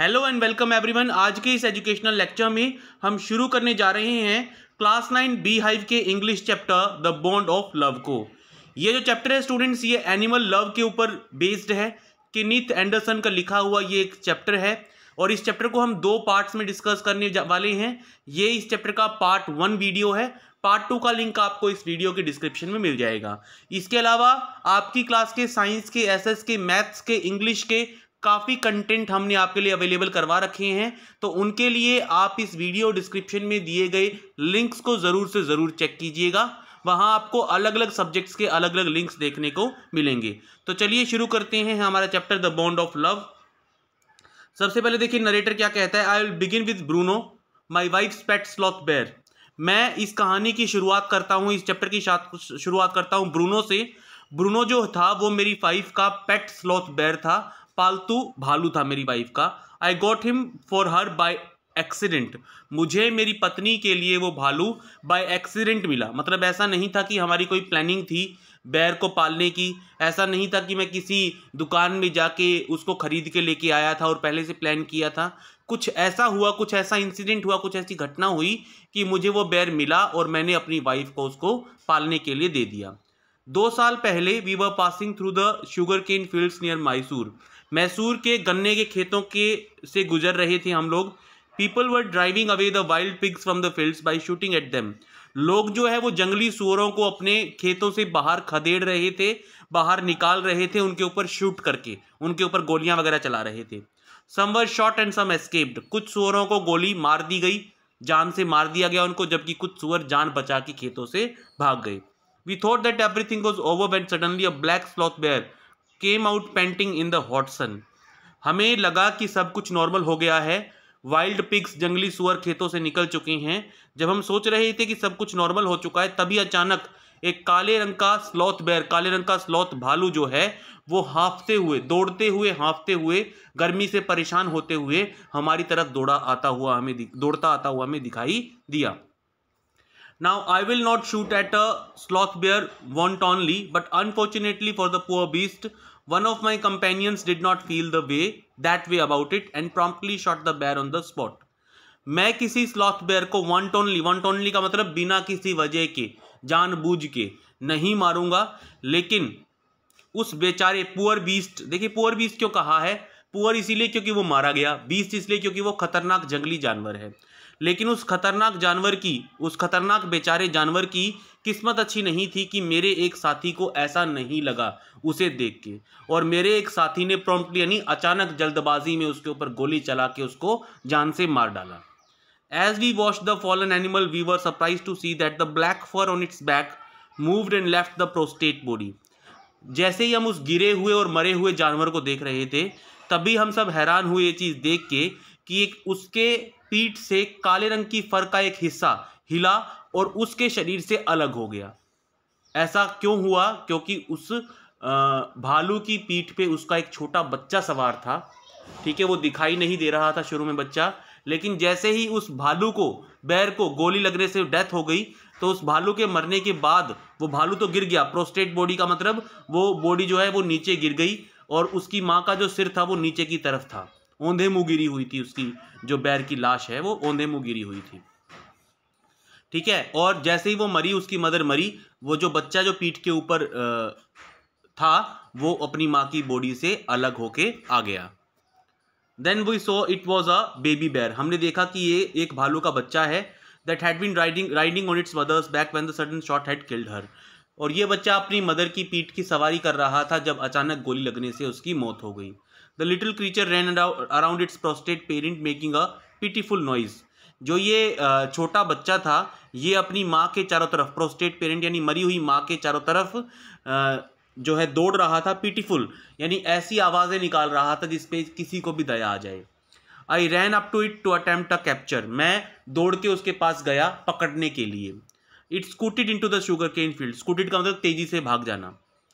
Hello and welcome everyone आज के इस एजुकेशनल लेक्चर में हम शुरू करने जा रहे हैं क्लास नाइन बी हाइव के English chapter the bond of love को ये जो चैप्टर है स्टूडेंट्स ये एनिमल लव के ऊपर बेस्ड है नीत एंडरसन का लिखा हुआ ये एक चैप्टर है और इस चैप्टर को हम दो पार्ट्स में डिस्कस करने वाले हैं ये इस चैप्टर का पार्ट वन वीडियो है पार्ट टू का लिंक आपको इस वीडियो के डिस्क्रिप्शन में मिल जाएगा इसके अलावा आपकी क्लास के साइंस के एसएस के मैथ्स के इंग्लिश के काफ़ी कंटेंट हमने आपके लिए अवेलेबल करवा रखे हैं तो उनके लिए आप इस वीडियो डिस्क्रिप्शन में दिए गए लिंक्स को ज़रूर से ज़रूर चेक कीजिएगा वहाँ आपको अलग अलग सब्जेक्ट्स के अलग अलग लिंक्स देखने को मिलेंगे तो चलिए शुरू करते हैं हमारा chapter the bond of love सबसे पहले देखिए नरेटर क्या कहता है I will begin with Bruno my wife pet sloth bear मैं इस कहानी की शुरुआत करता हूँ इस चैप्टर की शुरुआत करता हूँ ब्रूनो से ब्रूनो जो था वो मेरी फाइफ का पेट स्लॉथ बेयर था पालतू भालू था मेरी वाइफ का I got him for her by accident मुझे मेरी पत्नी के लिए वो भालू बाय एक्सीडेंट मिला मतलब ऐसा नहीं था कि हमारी कोई प्लानिंग थी बैर को पालने की ऐसा नहीं था कि मैं किसी दुकान में जाके उसको ख़रीद के लेके आया था और पहले से प्लान किया था कुछ ऐसा हुआ कुछ ऐसा इंसिडेंट हुआ कुछ ऐसी घटना हुई कि मुझे वो बैर मिला और मैंने अपनी वाइफ को उसको पालने के लिए दे दिया दो साल पहले we were passing through the sugarcane fields near Mysore Mysore के गन्ने के खेतों के से गुजर रहे थे हम लोग people were driving away the wild pigs from the fields by shooting at them लोग जो है वो जंगली सुअरों को अपने खेतों से बाहर खदेड़ रहे थे बाहर निकाल रहे थे उनके ऊपर शूट करके उनके ऊपर गोलियां वगैरह चला रहे थे some were shot and some escaped कुछ सुअरों को गोली मार दी गई जान से मार दिया गया उनको जबकि कुछ सुअर जान बचा के खेतों से भाग गए We thought that everything was over when suddenly a black sloth bear came out panting in the hot sun. हमें लगा कि सब कुछ नॉर्मल हो गया है वाइल्ड पिग्स जंगली सुअर खेतों से निकल चुके हैं जब हम सोच रहे थे कि सब कुछ नॉर्मल हो चुका है तभी अचानक एक काले रंग का स्लॉथ बेर काले रंग का स्लॉथ भालू जो है वो हाँफते हुए दौड़ते हुए हाँफते हुए गर्मी से परेशान होते हुए हमारी तरफ दौड़ा आता हुआ हमें दौड़ता आता हुआ हमें दिखाई दिया Now I will not shoot at a sloth bear want only but unfortunately for the poor beast, one of my companions did not feel the way that way about it and promptly shot the bear on the spot. मैं किसी sloth bear को wantonly wantonly का मतलब बिना किसी वजह के जानबूझ के नहीं मारूंगा लेकिन उस बेचारे पुअर बीस्ट देखिए पुअर बीस्ट क्यों कहा है पुअर इसीलिए क्योंकि वो मारा गया बीस्ट इसलिए क्योंकि वो खतरनाक जंगली जानवर है लेकिन उस खतरनाक जानवर की उस खतरनाक बेचारे जानवर की किस्मत अच्छी नहीं थी कि मेरे एक साथी को ऐसा नहीं लगा उसे देख के और मेरे एक साथी ने प्रॉम्प्टली यानी अचानक जल्दबाजी में उसके ऊपर गोली चला के उसको जान से मार डाला as we watched the fallen animal we were surprised to see that the black fur on its back moved and left the prostrate body जैसे ही हम उस गिरे हुए और मरे हुए जानवर को देख रहे थे तभी हम सब हैरान हुए ये चीज़ देख के कि एक उसके पीठ से काले रंग की फर का एक हिस्सा हिला और उसके शरीर से अलग हो गया ऐसा क्यों हुआ क्योंकि उस भालू की पीठ पे उसका एक छोटा बच्चा सवार था ठीक है वो दिखाई नहीं दे रहा था शुरू में बच्चा लेकिन जैसे ही उस भालू को बैर को गोली लगने से डेथ हो गई तो उस भालू के मरने के बाद वो भालू तो गिर गया प्रोस्टेट बॉडी का मतलब वो बॉडी जो है वो नीचे गिर गई और उसकी माँ का जो सिर था वो नीचे की तरफ था ओंधे मुँह गिरी हुई थी उसकी जो बैर की लाश है वो ओंधे मुँह गिरी हुई थी ठीक है और जैसे ही वो मरी उसकी मदर मरी वो जो बच्चा जो पीठ के ऊपर था वो अपनी माँ की बॉडी से अलग होके आ गया then we saw it was a baby bear हमने देखा कि ये एक भालू का बच्चा है that had been riding riding on its mother's back when the sudden shot had killed her और ये बच्चा अपनी मदर की पीठ की सवारी कर रहा था जब अचानक गोली लगने से उसकी मौत हो गई the little creature ran around its prostrate parent making a pitiful noise जो ये छोटा बच्चा था ये अपनी माँ के चारों तरफ प्रोस्टेट पेरेंट यानी मरी हुई माँ के चारों तरफ जो है दौड़ रहा था पिटीफुल यानी ऐसी आवाज़ें निकाल रहा था जिसपे किसी को भी दया आ जाए I ran up to it to attempt a capture मैं दौड़ के उसके पास गया पकड़ने के लिए it scuttled in to the sugarcane field scuttled का मतलब तेज़ी से भाग जाना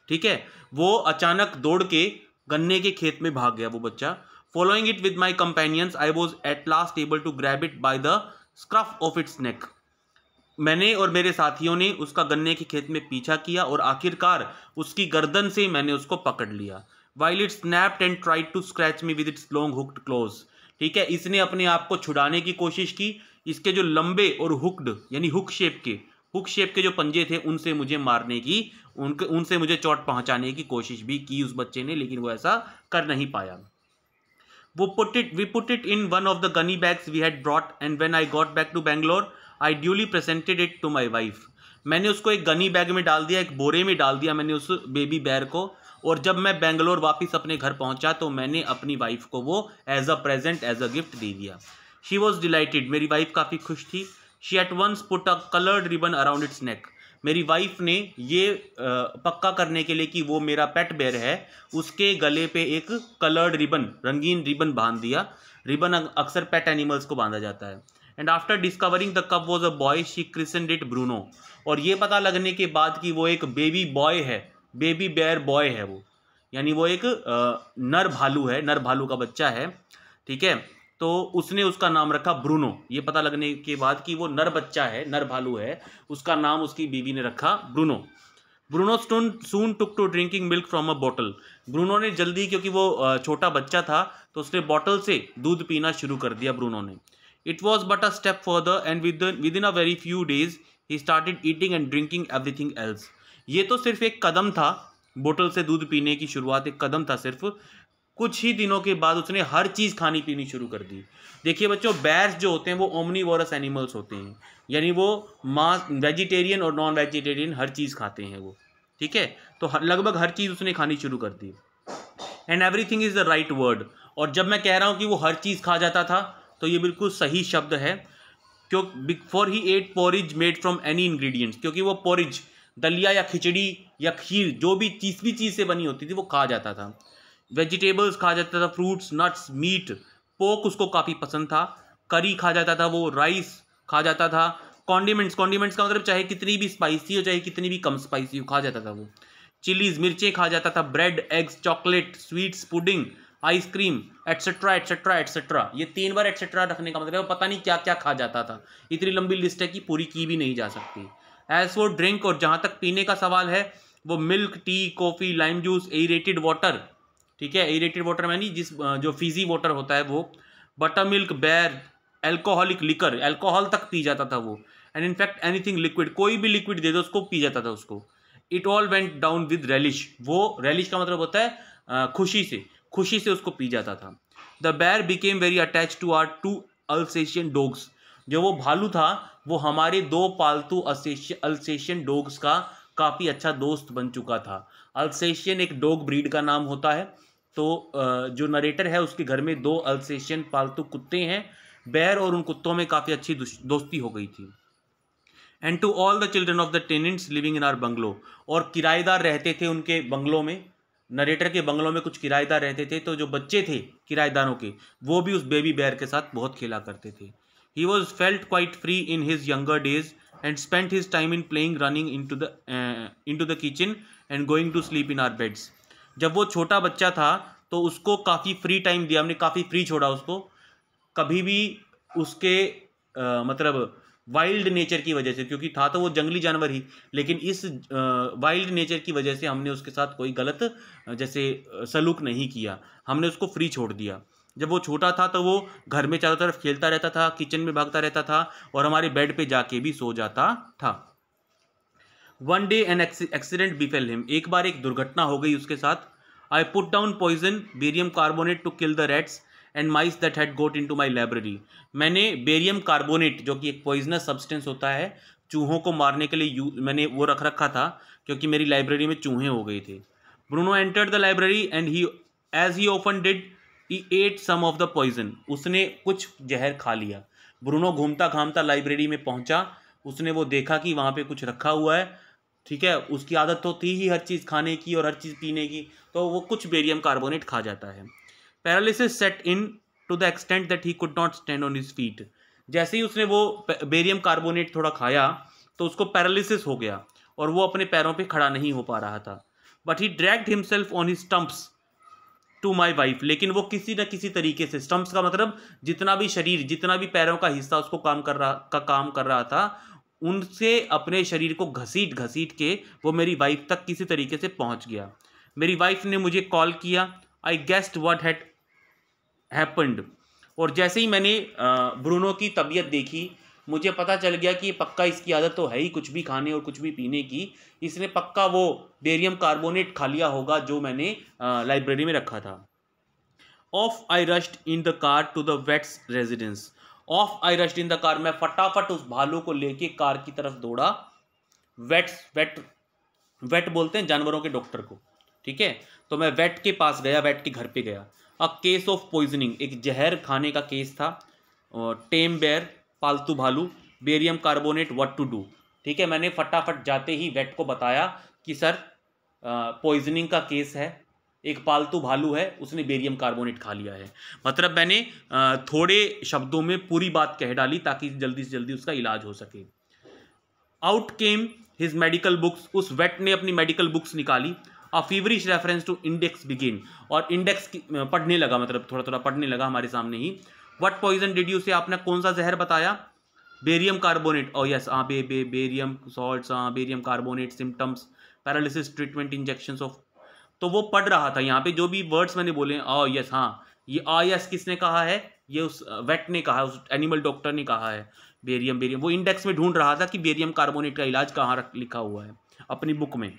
ठीक है वो अचानक दौड़ के गन्ने के खेत में भाग गया वो बच्चा following it with my companions I was at last able to grab it by the scruff of its neck मैंने और मेरे साथियों ने उसका गन्ने के खेत में पीछा किया और आखिरकार उसकी गर्दन से मैंने उसको पकड़ लिया while it snapped and tried to scratch me with its long hooked claws ठीक है इसने अपने आप को छुड़ाने की कोशिश की इसके जो लंबे और हुक्ड यानी हुक शेप के हुक शेप के जो पंजे थे उनसे मुझे मारने की उनके उनसे मुझे चोट पहुंचाने की कोशिश भी की उस बच्चे ने लेकिन वो ऐसा कर नहीं पाया वो put it we put it in one of the gunny bags we had brought and when I got back to Bangalore I duly presented it to my wife मैंने उसको एक गनी बैग में डाल दिया एक बोरे में डाल दिया मैंने उस बेबी बैर को और जब मैं बेंगलोर वापस अपने घर पहुंचा तो मैंने अपनी वाइफ को वो as a present as a gift दे दिया शी वॉज डिलइटेड मेरी वाइफ काफ़ी खुश थी she at once put a coloured ribbon around its neck मेरी वाइफ ने ये पक्का करने के लिए कि वो मेरा पेट बेर है उसके गले पे एक कलर्ड रिबन रंगीन रिबन बांध दिया रिबन अक्सर पेट एनिमल्स को बांधा जाता है and after discovering the cub was a boy she christened it Bruno और ये पता लगने के बाद कि वो एक बेबी बॉय है बेबी बेयर बॉय है वो यानी वो एक नर भालू है नर भालू का बच्चा है ठीक है तो उसने उसका नाम रखा ब्रूनो ये पता लगने के बाद कि वो नर बच्चा है नर भालू है उसका नाम उसकी बीवी ने रखा Bruno Bruno stone soon took to drinking milk from a bottle Bruno ने जल्दी क्योंकि वो छोटा बच्चा था तो उसने बॉटल से दूध पीना शुरू कर दिया ब्रूनो ने it was but a step further and within a very few days he started eating and drinking everything else ये तो सिर्फ एक कदम था बोतल से दूध पीने की शुरुआत एक कदम था सिर्फ कुछ ही दिनों के बाद उसने हर चीज़ खानी पीनी शुरू कर दी देखिए बच्चों बैर्स जो होते हैं वो ओमनी एनिमल्स होते हैं यानी वो मांस वेजिटेरियन और नॉन वेजिटेरियन हर चीज़ खाते हैं वो ठीक है तो लगभग हर चीज़ उसने खानी शुरू कर दी and everything is the right word और जब मैं कह रहा हूँ कि वो हर चीज़ खा जाता था तो ये बिल्कुल सही शब्द है क्यों before he ate porridge made from any ingredients क्योंकि वो पोरिज दलिया या खिचड़ी या खीर जो भी तीसरी चीज़ से बनी होती थी वो खा जाता था वेजिटेबल्स खा जाता था फ्रूट्स नट्स मीट पोक उसको काफ़ी पसंद था करी खा जाता था वो राइस खा जाता था कॉन्डिमेंट्स कॉन्डिमेंट्स का मतलब चाहे कितनी भी स्पाइसी हो चाहे कितनी भी कम स्पाइसी हो खा जाता था वो चिलीज मिर्चें खा जाता था bread eggs chocolate sweets pudding ice cream etcetera etcetera etcetera ये तीन बार एट्सेट्रा रखने का मतलब है पता नहीं क्या क्या खा जाता था इतनी लंबी लिस्ट है कि पूरी की भी नहीं जा सकती एज वो ड्रिंक और जहाँ तक पीने का सवाल है वो milk tea coffee lime juice aerated water ठीक है इरेटेड वाटर यानी जिस जो फिजी वाटर होता है वो buttermilk beer alcoholic liquor alcohol तक पी जाता था वो एंड इनफैक्ट एनीथिंग लिक्विड कोई भी लिक्विड दे दो उसको पी जाता था उसको it all went down with relish वो रेलिश का मतलब होता है खुशी से खुशी से उसको पी जाता था the bear became very attach to our two Alsatian dogs जो वो भालू था वो हमारे दो पालतू अल्सेशियन डोग्स का काफ़ी अच्छा दोस्त बन चुका था अल्सेशियन एक डोग ब्रीड का नाम होता है तो जो नरेटर है उसके घर में दो अल्सेशियन पालतू कुत्ते हैं बैर और उन कुत्तों में काफ़ी अच्छी दोस्ती हो गई थी and to all the children of the tenants living in our bungalow और किराएदार रहते थे उनके बंगलों में नरेटर के बंगलों में कुछ किराएदार रहते थे तो जो बच्चे थे किराएदारों के वो भी उस बेबी बैर के साथ बहुत खेला करते थे he was felt quite free in his younger days and spend his time in playing running in to the in to the kitchen and going to sleep in our beds जब वो छोटा बच्चा था तो उसको काफ़ी फ्री टाइम दिया हमने काफ़ी फ्री छोड़ा उसको कभी भी उसके आ, मतलब वाइल्ड नेचर की वजह से क्योंकि था तो वो जंगली जानवर ही लेकिन इस वाइल्ड नेचर की वजह से हमने उसके साथ कोई गलत जैसे सलूक नहीं किया हमने उसको फ्री छोड़ दिया जब वो छोटा था तो वो घर में चारों तरफ खेलता रहता था किचन में भागता रहता था और हमारे बेड पे जाके भी सो जाता था one day an accident fell him एक बार एक दुर्घटना हो गई उसके साथ I put down poison barium carbonate to kill the rats and mice that had got into my library मैंने बेरियम कार्बोनेट जो कि एक पॉइजनस सब्सटेंस होता है चूहों को मारने के लिए यू मैंने वो रख रखा था क्योंकि मेरी लाइब्रेरी में चूहे हो गए थे Bruno entered the library and he as he open did he ate some of the poison उसने कुछ जहर खा लिया ब्रूनो घूमता घामता लाइब्रेरी में पहुंचा उसने वो देखा कि वहाँ पे कुछ रखा हुआ है ठीक है उसकी आदत तो थी ही हर चीज़ खाने की और हर चीज़ पीने की तो वो कुछ बेरियम कार्बोनेट खा जाता है paralysis set in to the extent that he could not stand on his feet जैसे ही उसने वो बेरियम कार्बोनेट थोड़ा खाया तो उसको पैरालिसिस हो गया और वो अपने पैरों पे खड़ा नहीं हो पा रहा था but he dragged himself on his stumps to my wife लेकिन वो किसी न किसी तरीके से स्टम्प्स का मतलब जितना भी शरीर जितना भी पैरों का हिस्सा उसको काम कर रहा का काम कर रहा था उनसे अपने शरीर को घसीट घसीट के वो मेरी वाइफ तक किसी तरीके से पहुंच गया मेरी वाइफ ने मुझे कॉल किया I guessed what had happened और जैसे ही मैंने ब्रूनो की तबीयत देखी मुझे पता चल गया कि पक्का इसकी आदत तो है ही कुछ भी खाने और कुछ भी पीने की इसने पक्का वो बेरियम कार्बोनेट खा लिया होगा जो मैंने लाइब्रेरी में रखा था off I rushed in the car to the vet's residence off I rushed in the car मैं फटाफट उस भालू को लेके कार की तरफ दौड़ा वेट्स वेट वेट बोलते हैं जानवरों के डॉक्टर को ठीक है तो मैं वेट के पास गया वेट के घर पे गया अ केस ऑफ पॉइजनिंग एक जहर खाने का केस था टेम बेर पालतू भालू barium carbonate what to do ठीक है मैंने फटाफट जाते ही वेट को बताया कि सर पॉइजनिंग का केस है एक पालतू भालू है उसने बेरियम कार्बोनेट खा लिया है मतलब मैंने थोड़े शब्दों में पूरी बात कह डाली ताकि जल्दी से जल्दी उसका इलाज हो सके out came his medical books उस वेट ने अपनी मेडिकल बुक्स निकाली a feverish reference to index begin और इंडेक्स पढ़ने लगा मतलब थोड़ा थोड़ा पढ़ने लगा हमारे सामने ही what poison did you say आपने कौन सा जहर बताया बेरियम कार्बोनेट और oh यस हाँ बे बे बेरियम सॉल्ट हाँ barium carbonate symptoms paralysis treatment injection of तो वो पढ़ रहा था यहाँ पे जो भी वर्ड्स मैंने बोले आ यस हाँ ये आ यस किसने कहा है ये उस वेट ने कहा उस एनिमल डॉक्टर ने कहा है बेरियम बेरियम वो इंडेक्स में ढूंढ रहा था कि बेरियम कार्बोनेट का इलाज कहाँ लिखा हुआ है अपनी बुक में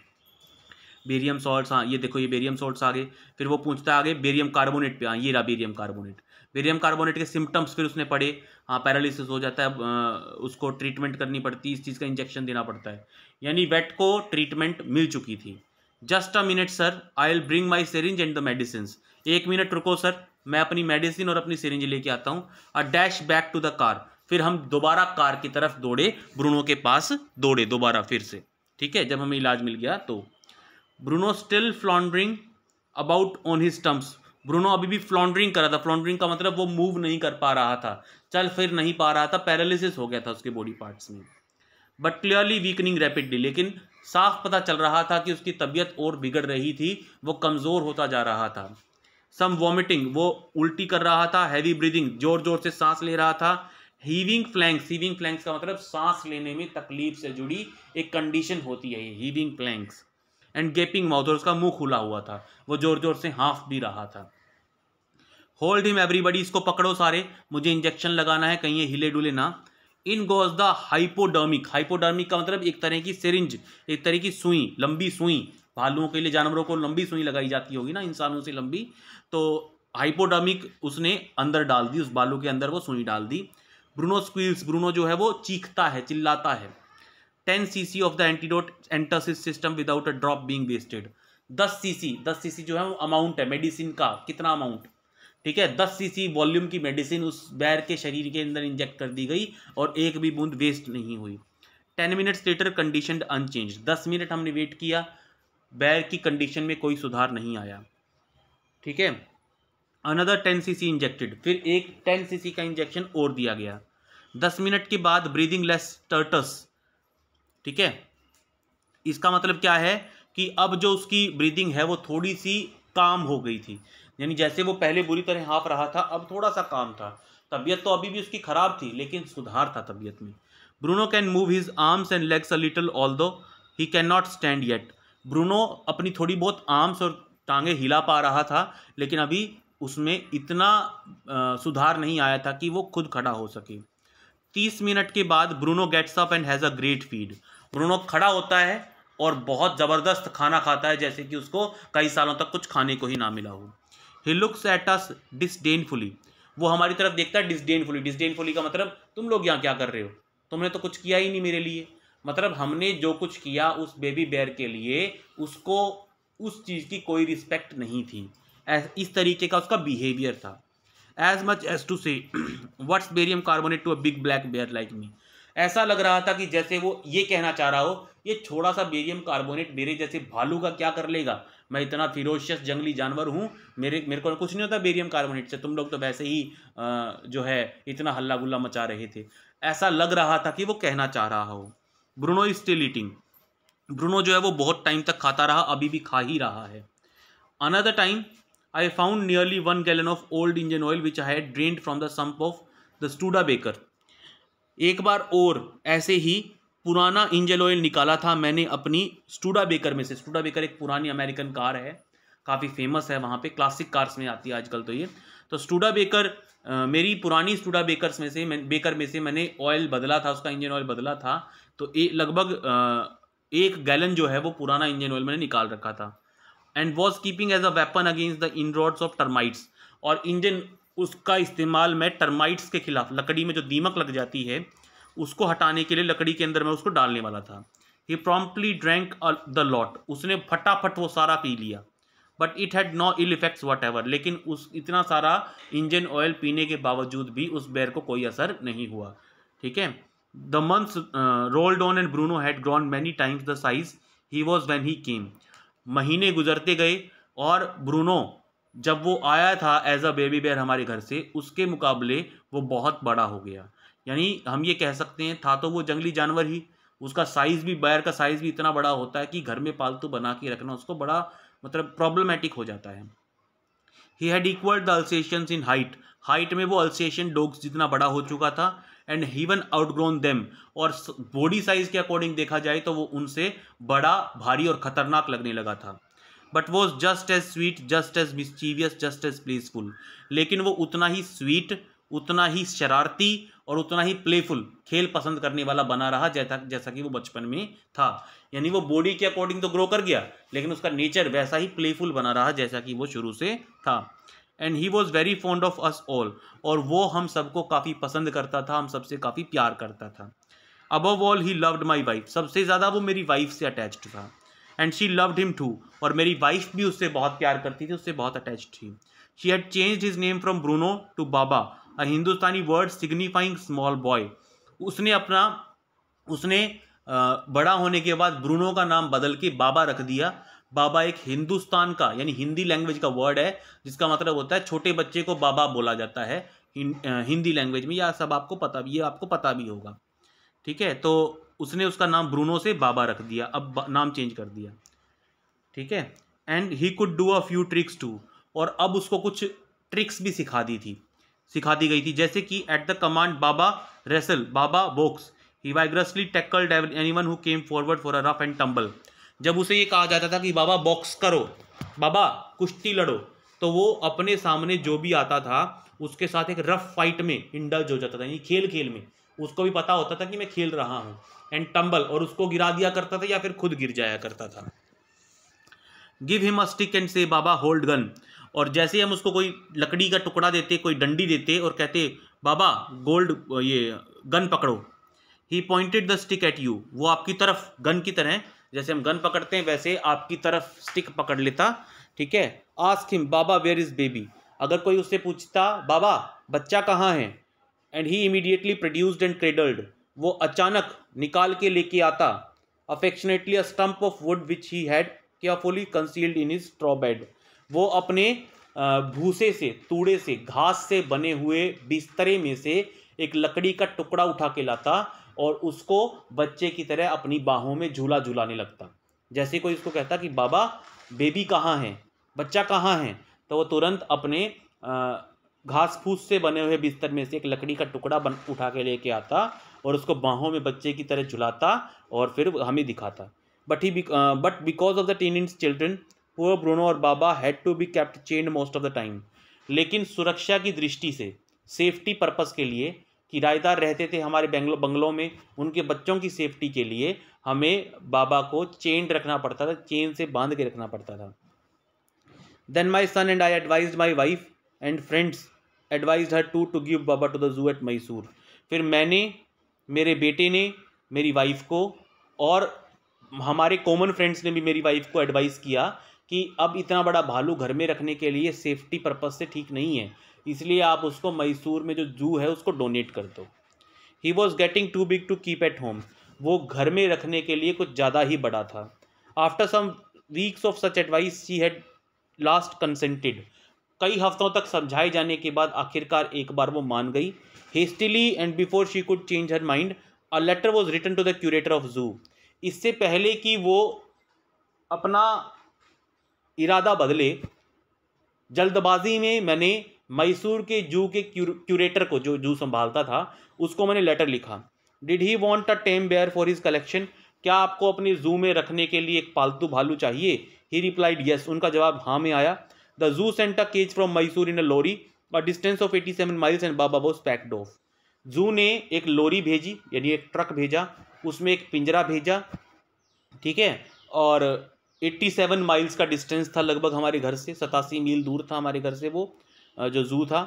बेरियम सॉल्ट्स हाँ ये देखो ये बेरियम सॉल्ट्स आगे फिर वो पूछता है आगे बेरियम कार्बोनेट पे हाँ ये रहा बेरियम कार्बोनेट बेरियम कार्बोनेट के सिम्टम्स फिर उसने पढ़े हाँ पैरालिसिस हो जाता है उसको ट्रीटमेंट करनी पड़ती है इस चीज़ का इंजेक्शन देना पड़ता है यानी वेट को ट्रीटमेंट मिल चुकी थी just a minute sir I will bring my syringe and the medicine एक मिनट रुको सर मैं अपनी मेडिसिन और अपनी सिरिंज लेके आता हूँ a dash back to the car फिर हम दोबारा कार की तरफ दौड़े ब्रूनो के पास दौड़े दोबारा फिर से ठीक है जब हमें इलाज मिल गया तो Bruno still floundering about on his stumps Bruno अभी भी फ्लॉन्ड्रिंग कर रहा था फ्लॉन्ड्रिंग का मतलब वो मूव नहीं कर पा रहा था चल फिर नहीं पा रहा था पैरालिसिस हो गया था उसके बॉडी पार्ट्स में बट क्लियरली वीकनिंग रैपिडली लेकिन साफ पता चल रहा था कि उसकी तबीयत और बिगड़ रही थी वो कमज़ोर होता जा रहा था सम वॉमिटिंग वो उल्टी कर रहा था हैवी ब्रीदिंग जोर जोर से सांस ले रहा था हीविंग फ्लैंक्स हीविंग फ्लैंक्स का मतलब सांस लेने में तकलीफ से जुड़ी एक कंडीशन होती है heaving flanks and gaping mouth और उसका मुंह खुला हुआ था वो जोर जोर से हाँफ भी रहा था होल्ड हिम एवरीबडी इसको पकड़ो सारे मुझे इंजेक्शन लगाना है कहीं ये हिले डुले ना in goes the hypodermic hypodermic का मतलब एक तरह की सिरिंज एक तरह की सुई लंबी सुई भालुओं के लिए जानवरों को लंबी सुई लगाई जाती होगी ना इंसानों से लंबी तो हाइपोडर्मिक उसने अंदर डाल दी उस भालू के अंदर वो सुई डाल दी ब्रूनो स्क्वील्स ब्रूनो जो है वो चीखता है चिल्लाता है ten C C of the antidote into his system without a drop being wasted दस सी सी दस सी सी जो है वो अमाउंट है मेडिसिन का कितना अमाउंट ठीक है दस सीसी वॉल्यूम की मेडिसिन उस बैर के शरीर के अंदर इंजेक्ट कर दी गई और एक भी बूंद वेस्ट नहीं हुई ten minutes later condition unchanged दस मिनट हमने वेट किया बैर की कंडीशन में कोई सुधार नहीं आया ठीक है another ten C C injected फिर एक टेन सी सी का इंजेक्शन और दिया गया दस मिनट के बाद ब्रीदिंग लेस टर्टस ठीक है इसका मतलब क्या है कि अब जो उसकी ब्रीदिंग है वो थोड़ी सी काम हो गई थी यानी जैसे वो पहले बुरी तरह हाँफ रहा था अब थोड़ा सा काम था तबीयत तो अभी भी उसकी ख़राब थी लेकिन सुधार था तबीयत में Bruno can move his arms and legs a little although he can not stand yet Bruno अपनी थोड़ी बहुत आर्म्स और टांगे हिला पा रहा था लेकिन अभी उसमें इतना आ, सुधार नहीं आया था कि वो खुद खड़ा हो सके तीस मिनट के बाद Bruno gets up and has a great feed Bruno खड़ा होता है और बहुत ज़बरदस्त खाना खाता है जैसे कि उसको कई सालों तक कुछ खाने को ही ना मिला हो ही लुक्स एट अस डिसडेनफुली वो हमारी तरफ देखता है डिसडेनफुली डिसडेनफुली का मतलब तुम लोग यहाँ क्या कर रहे हो तुमने तो कुछ किया ही नहीं मेरे लिए मतलब हमने जो कुछ किया उस बेबी बेर के लिए उसको उस चीज़ की कोई रिस्पेक्ट नहीं थी इस तरीके का उसका बिहेवियर था as much as to say what's barium carbonate to a big black bear like me ऐसा लग रहा था कि जैसे वो ये कहना चाह रहा हो ये छोटा सा बेरियम कार्बोनेट मेरे जैसे भालू का क्या कर लेगा मैं इतना फिरोशियस जंगली जानवर हूँ मेरे मेरे को कुछ नहीं होता बेरियम कार्बोनेट से तुम लोग तो वैसे ही आ, जो है इतना हल्ला गुल्ला मचा रहे थे ऐसा लग रहा था कि वो कहना चाह रहा हो ब्रूनो स्टिल ईटिंग ब्रूनो जो है वो बहुत टाइम तक खाता रहा अभी भी खा ही रहा है another time I found nearly one gallon of old engine oil which I had drained from the sump of the Studebaker एक बार और ऐसे ही पुराना इंजन ऑयल निकाला था मैंने अपनी स्टूडा बेकर में से स्टूडा बेकर एक पुरानी अमेरिकन कार है काफ़ी फेमस है वहाँ पे क्लासिक कार्स में आती है आजकल तो ये तो स्टूडा बेकर मेरी पुरानी स्टूडा बेकर्स में से मैं बेकर में से मैंने ऑयल बदला था उसका इंजन ऑयल बदला था तो लगभग एक गैलन जो है वो पुराना इंजन ऑयल मैंने निकाल रखा था and was keeping as a weapon against the inroads of termites और इंजन उसका इस्तेमाल मैं टर्माइट्स के खिलाफ लकड़ी में जो दीमक लग जाती है उसको हटाने के लिए लकड़ी के अंदर मैं उसको डालने वाला था he promptly drank the lot उसने फटाफट वो सारा पी लिया but it had no ill effects whatever लेकिन उस इतना सारा इंजन ऑयल पीने के बावजूद भी उस बैर को कोई असर नहीं हुआ ठीक है the months rolled on and Bruno had grown many times the size he was when he came महीने गुजरते गए और ब्रूनो जब वो आया था एज अ बेबी बेयर हमारे घर से उसके मुकाबले वो बहुत बड़ा हो गया यानी हम ये कह सकते हैं था तो वो जंगली जानवर ही उसका साइज़ भी बैर का साइज़ भी इतना बड़ा होता है कि घर में पालतू बना के रखना उसको बड़ा मतलब प्रॉब्लमेटिक हो जाता है he had equal the Alsatian in height height में वो अल्सेशन डॉग्स जितना बड़ा हो चुका था एंड हीवन आउटग्रोन देम और बॉडी साइज के अकॉर्डिंग देखा जाए तो वो उनसे बड़ा भारी और खतरनाक लगने लगा था but was just as sweet just as mischievous just as playful लेकिन वो उतना ही स्वीट उतना ही शरारती और उतना ही प्लेफुल खेल पसंद करने वाला बना रहा जैसा जैसा कि वो बचपन में था यानी वो बॉडी के अकॉर्डिंग तो ग्रो कर गया लेकिन उसका नेचर वैसा ही प्लेफुल बना रहा जैसा कि वो शुरू से था and he was very fond of us all और वो हम सबको काफ़ी पसंद करता था हम सबसे काफ़ी प्यार करता था above all he loved my wife सबसे ज़्यादा वो मेरी वाइफ से अटैच था and she loved him too और मेरी वाइफ भी उससे बहुत प्यार करती थी उससे बहुत अटैच थी she had change his name from Bruno to Baba a Hindustani word signifying small boy उसने अपना उसने बड़ा होने के बाद ब्रूनो का नाम बदल के बाबा रख दिया बाबा एक हिंदुस्तान का यानी हिंदी लैंग्वेज का वर्ड है जिसका मतलब होता है छोटे बच्चे को बाबा बोला जाता है हिंदी लैंग्वेज में यह सब आपको पता भी ये आपको पता भी होगा ठीक है तो उसने उसका नाम ब्रूनो से बाबा रख दिया अब नाम चेंज कर दिया ठीक है and he could do a few tricks too और अब उसको कुछ ट्रिक्स भी सिखा दी थी सिखा दी गई थी जैसे कि at the command Baba wrestle Baba box he vigorously tackled anyone who came forward for a rough and tumble जब उसे ये कहा जाता था कि बाबा बॉक्स करो बाबा कुश्ती लड़ो तो वो अपने सामने जो भी आता था उसके साथ एक रफ फाइट में इंडल्ज हो जाता था यानी खेल खेल में उसको भी पता होता था कि मैं खेल रहा हूँ एंड टम्बल और उसको गिरा दिया करता था या फिर खुद गिर जाया करता था give him a stick and say Baba hold gun और जैसे हम उसको कोई लकड़ी का टुकड़ा देते कोई डंडी देते और कहते बाबा गोल्ड ये गन पकड़ो he pointed the stick at you वो आपकी तरफ गन की तरह जैसे हम गन पकड़ते हैं वैसे आपकी तरफ स्टिक पकड़ लेता ठीक है ask him Baba where is baby अगर कोई उससे पूछता बाबा बच्चा कहाँ है and he immediately produced and cradled वो अचानक निकाल के लेके आता affectionately a stump of wood which he had carefully concealed in his straw bed वो अपने भूसे से तूड़े से घास से बने हुए बिस्तरे में से एक लकड़ी का टुकड़ा उठा के लाता और उसको बच्चे की तरह अपनी बाहों में झूला झूलाने लगता जैसे कोई उसको कहता कि बाबा बेबी कहाँ है बच्चा कहाँ है तो वो तुरंत अपने घास फूस से बने हुए बिस्तर में से एक लकड़ी का टुकड़ा बन उठा के लेके आता और उसको बाहों में बच्चे की तरह झुलाता और फिर हमें दिखाता but he but because of the teen children poor Bruno और Baba had to be kept chained most of the time लेकिन सुरक्षा की दृष्टि से सेफ्टी पर्पज़ के लिए किराएदार रहते थे हमारे बंगलों बंगलो में उनके बच्चों की सेफ्टी के लिए हमें बाबा को चेंड रखना पड़ता था चेन से बांध के रखना पड़ता था then my son and I advise my wife and friends advise her to to give Baba to the zoo at Mysore फिर मैंने मेरे बेटे ने मेरी वाइफ को और हमारे कॉमन फ्रेंड्स ने भी मेरी वाइफ को एडवाइस किया कि अब इतना बड़ा भालू घर में रखने के लिए सेफ्टी पर्पज़ से ठीक नहीं है इसलिए आप उसको मैसूर में जो जू है उसको डोनेट कर दो he was getting too big to keep at home वो घर में रखने के लिए कुछ ज़्यादा ही बड़ा था after some weeks of such advice she had last consented कई हफ्तों तक समझाए जाने के बाद आखिरकार एक बार वो मान गई hastily and before she could change her mind a letter was return to the curator of zoo इससे पहले कि वो अपना इरादा बदले जल्दबाजी में मैंने मैसूर के जू के क्यूरेटर को जो जू संभालता था उसको मैंने लेटर लिखा did he want a tame bear for his collection क्या आपको अपने जू में रखने के लिए एक पालतू भालू चाहिए ही रिप्लाइड येस उनका जवाब हाँ में आया the zoo sent a cage from Mysore in a lorry a distance of eighty seven miles and Baba was packed off zoo ने एक लोरी भेजी यानी एक ट्रक भेजा उसमें एक पिंजरा भेजा ठीक है और 87 माइल्स का डिस्टेंस था लगभग हमारे घर से सतासी मील दूर था हमारे घर से वो जो जू था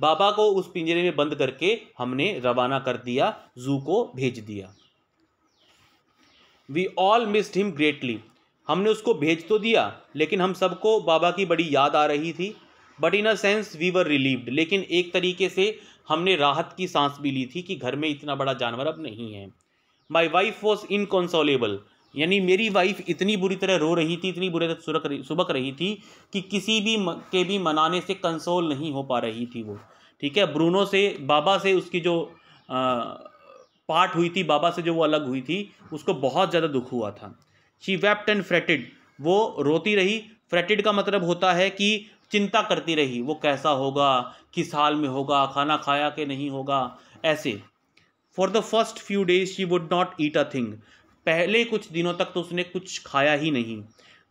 बाबा को उस पिंजरे में बंद करके हमने रवाना कर दिया जू को भेज दिया we all missed him greatly हमने उसको भेज तो दिया लेकिन हम सबको बाबा की बड़ी याद आ रही थी but in a sense we were relieved लेकिन एक तरीके से हमने राहत की सांस भी ली थी कि घर में इतना बड़ा जानवर अब नहीं है माई वाइफ वॉज इनकॉन्सोलेबल यानी मेरी वाइफ इतनी बुरी तरह रो रही थी इतनी बुरी तरह सुरक रही सुबक रही थी कि किसी भी म, के भी मनाने से कंसोल नहीं हो पा रही थी वो ठीक है ब्रूनो से बाबा से उसकी जो आ, पाठ हुई थी बाबा से जो वो अलग हुई थी उसको बहुत ज़्यादा दुख हुआ था शी वेप्ट एंड फ्रेटेड वो रोती रही फ्रेटेड का मतलब होता है कि चिंता करती रही वो कैसा होगा किस हाल में होगा खाना खाया कि नहीं होगा ऐसे for the first few days she would not eat a thing पहले कुछ दिनों तक तो उसने कुछ खाया ही नहीं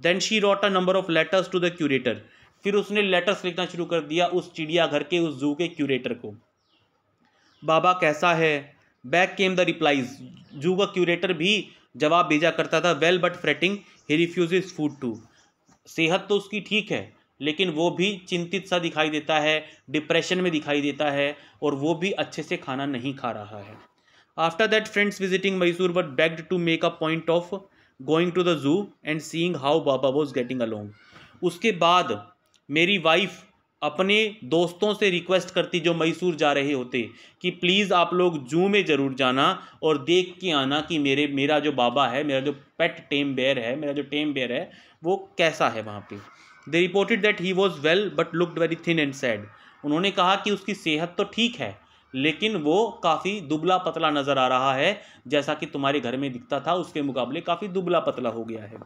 then she wrote a number of letters to the curator फिर उसने लेटर्स लिखना शुरू कर दिया उस चिड़ियाघर के उस जू के क्यूरेटर को बाबा कैसा है बैक केम द रिप्लाइज जू का क्यूरेटर भी जवाब भेजा करता था well but fretting he refuse food too सेहत तो उसकी ठीक है लेकिन वो भी चिंतित सा दिखाई देता है डिप्रेशन में दिखाई देता है और वो भी अच्छे से खाना नहीं खा रहा है after that friends visiting Mysore but begged to make a point of going to the zoo and seeing how Baba was getting along उसके बाद मेरी वाइफ अपने दोस्तों से रिक्वेस्ट करती जो मैसूर जा रहे होते कि प्लीज़ आप लोग जू में ज़रूर जाना और देख के आना कि मेरे मेरा जो बाबा है मेरा जो पेट टेम बेयर है मेरा जो टेम बेयर है वो कैसा है वहाँ पे they reported that he was well but looked very thin and sad उन्होंने कहा कि उसकी सेहत तो ठीक है लेकिन वो काफ़ी दुबला पतला नज़र आ रहा है जैसा कि तुम्हारे घर में दिखता था उसके मुकाबले काफ़ी दुबला पतला हो गया है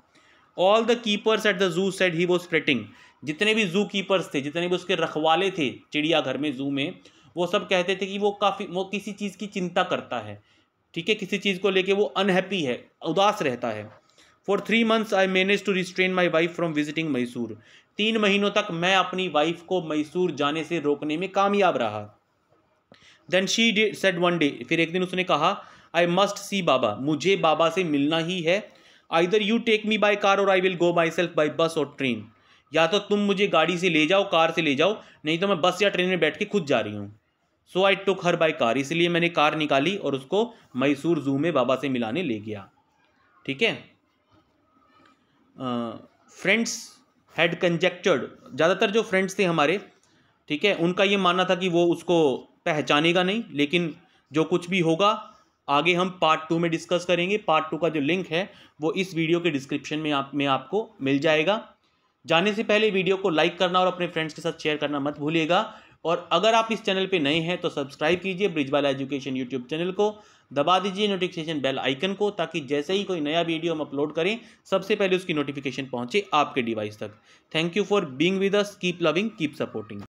all the keepers at the zoo said he was fretting जितने भी जू कीपर्स थे जितने भी उसके रखवाले थे चिड़ियाघर में जू में वो सब कहते थे कि वो काफ़ी वो किसी चीज़ की चिंता करता है ठीक है किसी चीज़ को लेके वो अनहैप्पी है उदास रहता है for three months I manage to restrain my wife from visiting Mysore तीन महीनों तक मैं अपनी वाइफ को मैसूर जाने से रोकने में कामयाब रहा then she said one day फिर एक दिन उसने कहा आई मस्ट सी बाबा मुझे बाबा से मिलना ही है either you take me by car और I will go myself by bus और ट्रेन या तो तुम मुझे गाड़ी से ले जाओ कार से ले जाओ नहीं तो मैं बस या ट्रेन में बैठ के खुद जा रही हूँ सो आई टुक हर बाय कार इसलिए मैंने कार निकाली और उसको मैसूर जू में बाबा से मिलाने ले गया ठीक है फ्रेंड्स हैड कंजेक्चर्ड ज़्यादातर जो फ्रेंड्स थे हमारे ठीक है उनका ये मानना था कि वो उसको पहचानेगा नहीं लेकिन जो कुछ भी होगा आगे हम पार्ट टू में डिस्कस करेंगे पार्ट टू का जो लिंक है वो इस वीडियो के डिस्क्रिप्शन में आप में आपको मिल जाएगा जाने से पहले वीडियो को लाइक करना और अपने फ्रेंड्स के साथ शेयर करना मत भूलिएगा और अगर आप इस चैनल पे नए हैं तो सब्सक्राइब कीजिए ब्रिजवाला एजुकेशन यूट्यूब चैनल को दबा दीजिए नोटिफिकेशन बेल आइकन को ताकि जैसे ही कोई नया वीडियो हम अपलोड करें सबसे पहले उसकी नोटिफिकेशन पहुंचे आपके डिवाइस तक thank you for being with us keep loving keep supporting